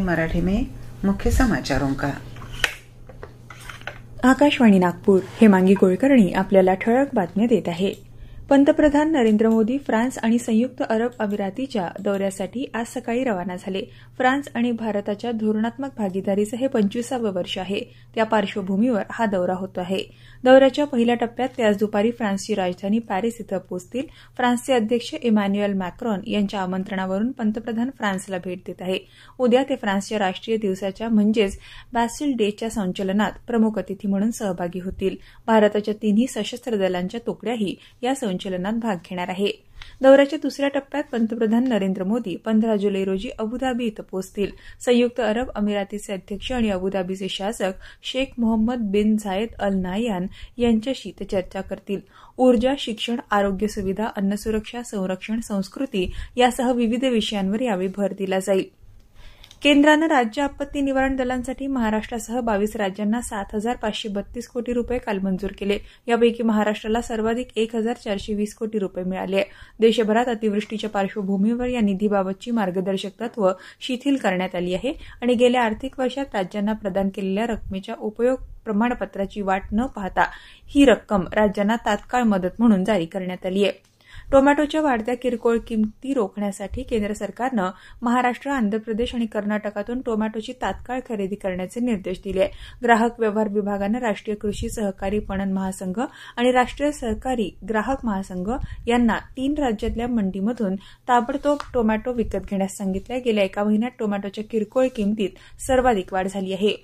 मराठी में मुख्य समाचारों का आकाशवाणी नागपूर मांगी कुलकर्णी आपल्याला ठळक बातम्या देत आहे पंतप्रधान नरेंद्र मोदी फ्रान्स आणि संयुक्त अरब अमिरातीच्या दौऱ्यासाठी आज सकाळी रवाना झाले फ्रान्स आणि भारताच्या धोरणात्मक भागीदारीचं हे पंचवीसावं वर्ष आहे त्या पार्श्वभूमीवर हा दौरा होत आहे दौऱ्याच्या पहिल्या टप्प्यात ते आज दुपारी फ्रान्सची राजधानी पॅरिस इथं पोहोचतील फ्रान्सचे अध्यक्ष इमॅन्युएल मॅक्रॉन यांच्या आमंत्रणावरून पंतप्रधान फ्रान्सला भेट देत आहे उद्या ते फ्रान्सच्या राष्ट्रीय दिवसाच्या म्हणजेच बॅसिल डेच्या संचलनात प्रमुख अतिथी म्हणून सहभागी होतील भारताच्या तिन्ही सशस्त्र दलांच्या तुकड्याही या संचलनात भाग घेणार आहे दौऱ्याच्या दुसऱ्या टप्प्यात पंतप्रधान नरेंद्र मोदी पंधरा जुलै रोजी अबुधाबी इथं पोहोचतील संयुक्त अरब अमिरातीचे अध्यक्ष आणि अबुधाबीचे शासक शेख मोहम्मद बिन झायद अल नायान यांच्याशी ते चर्चा करतील ऊर्जा शिक्षण आरोग्य सुविधा अन्नसुरक्षा संरक्षण संस्कृती यासह विविध विषयांवर यावेळी भर दिला जाईल केंद्रानं राज्य आपत्ती निवारण दलांसाठी महाराष्ट्रासह बावीस राज्यांना सात हजार पाचशे बत्तीस कोटी रुपये काल मंजूर केले यापैकी महाराष्ट्राला सर्वाधिक एक हजार चारशे वीस कोटी रुपये मिळाले देशभरात अतिवृष्टीच्या पार्श्वभूमीवर या निधीबाबतची मार्गदर्शक तत्व शिथिल करण्यात आली आहे आणि गेल्या आर्थिक वर्षात राज्यांना प्रदान केलेल्या रकमेच्या उपयोग प्रमाणपत्राची वाट न पाहता ही रक्कम राज्यांना तात्काळ मदत म्हणून जारी करण्यात आली आहे टोमॅटोच्या वाढत्या किरकोळ किमती रोखण्यासाठी केंद्र सरकारनं महाराष्ट्र आंध्र प्रदेश आणि कर्नाटकातून टोमॅटोची तात्काळ खरेदी करण्याचे निर्देश दिले ग्राहक व्यवहार विभागानं राष्ट्रीय कृषी सहकारी पणन महासंघ आणि राष्ट्रीय सहकारी ग्राहक महासंघ यांना तीन राज्यातल्या मंडीमधून ताबडतोब टोमॅटो विकत घेण्यास सांगितलं गेल्या एका महिन्यात टोमॅटोच्या किरकोळ किमतीत सर्वाधिक वाढ झाली आहे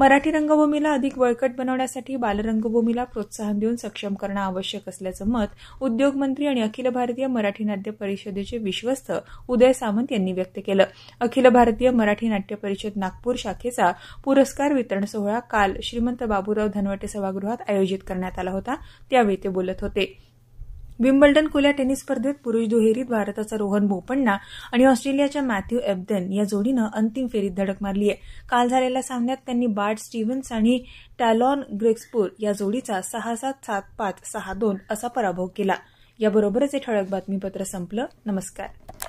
मराठी रंगभूमीला अधिक बळकट बनवण्यासाठी बालरंगभूमीला प्रोत्साहन देऊन सक्षम करणं आवश्यक असल्याचं मत उद्योगमंत्री आणि अखिल भारतीय मराठी नाट्य परिषदेचे विश्वस्त उदय सामंत यांनी व्यक्त केलं अखिल भारतीय मराठी नाट्य परिषद नागपूर शाखेचा पुरस्कार वितरण सोहळा काल श्रीमंत बाबूराव धनवटे सभागृहात आयोजित करण्यात आला होता त्यावेळी ते बोलत होते विम्बल्डन खुल्या टेनिस स्पर्धेत पुरुष दुहेरीत भारताचा रोहन बोपण्णा आणि ऑस्ट्रेलियाच्या मॅथ्यू एबदेन या जोडीनं अंतिम फेरीत धडक मारली आहे काल झालेल्या सामन्यात त्यांनी बार्ड स्टीव्हन्स आणि टॅलॉन ग्रेक्सपूर या जोडीचा सहा सात सात पाच सहा दोन असा पराभव केला याबरोबरच हे ठळक बातमीपत्र संपलं नमस्कार